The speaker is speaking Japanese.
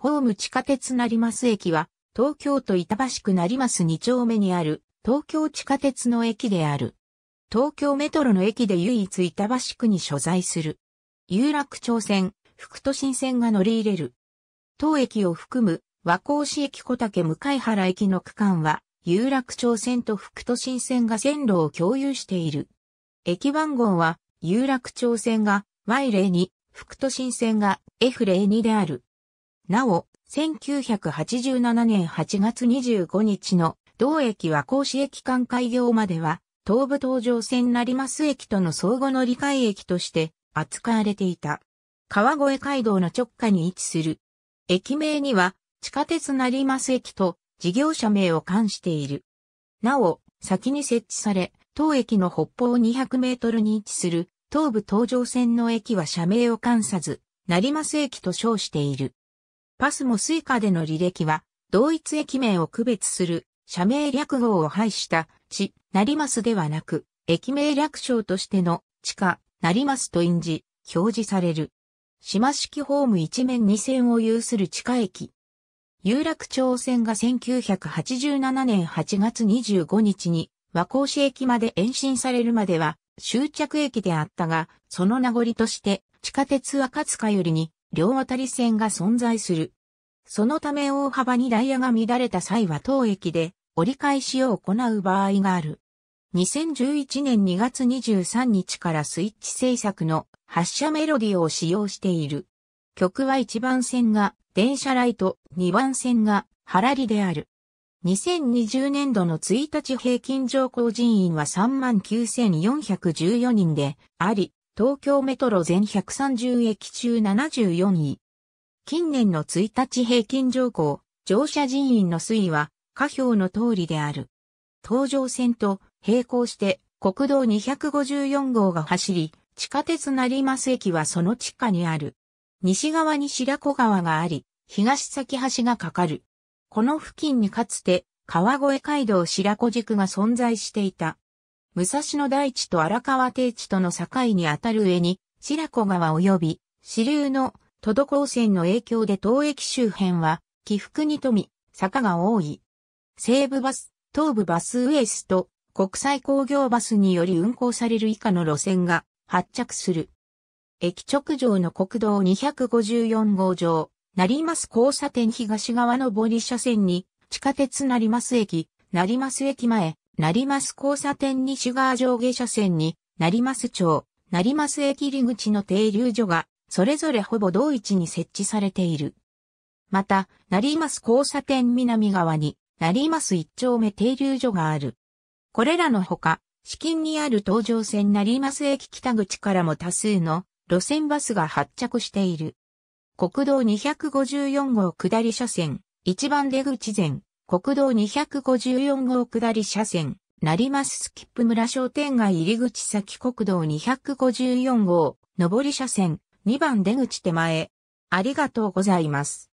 ホーム地下鉄成増駅は、東京都板橋区成増2丁目にある、東京地下鉄の駅である。東京メトロの駅で唯一板橋区に所在する。有楽町線、副都心線が乗り入れる。当駅を含む和光市駅小竹向原駅の区間は、有楽町線と副都心線が線路を共有している。駅番号は、有楽町線が Y02、副都心線が F02 である。なお、1987年8月25日の同駅和光市駅間開業までは、東武東上線成増駅との相互乗り換え駅として扱われていた。川越街道の直下に位置する。駅名には、地下鉄成増駅と事業者名を冠している。なお、先に設置され、当駅の北方200メートルに位置する東武東上線の駅は社名を冠さず、成増駅と称している。パスモスイカでの履歴は、同一駅名を区別する社名略号を廃した地、なりますではなく、駅名略称としての地下、なりますと印字、表示される。島式ホーム一面二線を有する地下駅。有楽町線が1987年8月25日に和光市駅まで延伸されるまでは終着駅であったが、その名残として地下鉄赤塚よりに両渡り線が存在する。そのため大幅にダイヤが乱れた際は当駅で折り返しを行う場合がある。2011年2月23日からスイッチ製作の発車メロディを使用している。曲は1番線が電車ライト、2番線がハラリである。2020年度の1日平均乗降人員は39,414人であり、東京メトロ全130駅中74位。近年の1日平均乗降、乗車人員の推移は、下表の通りである。東上線と並行して国道254号が走り、地下鉄成増駅はその地下にある。西側に白子川があり、東先橋がかかる。この付近にかつて川越街道白子軸が存在していた。武蔵野大地と荒川低地との境にあたる上に白子川及び支流の都道高専の影響で東駅周辺は、起伏に富み、坂が多い。西部バス、東部バスウエスト、国際工業バスにより運行される以下の路線が発着する。駅直上の国道254号上、成増交差点東側の堀車線に、地下鉄成増駅、成増駅前、成増交差点西側上下車線に、成増町、成増駅入口の停留所がそれぞれほぼ同一に設置されている。また、成増交差点南側に、成増一丁目停留所がある。これらのほか、至近にある東上線成増駅北口からも多数の路線バスが発着している。国道254号下り車線、一番出口前、国道254号下り車線、成増スキップ村商店街入口先国道254号、上り車線、2番出口手前。ありがとうございます。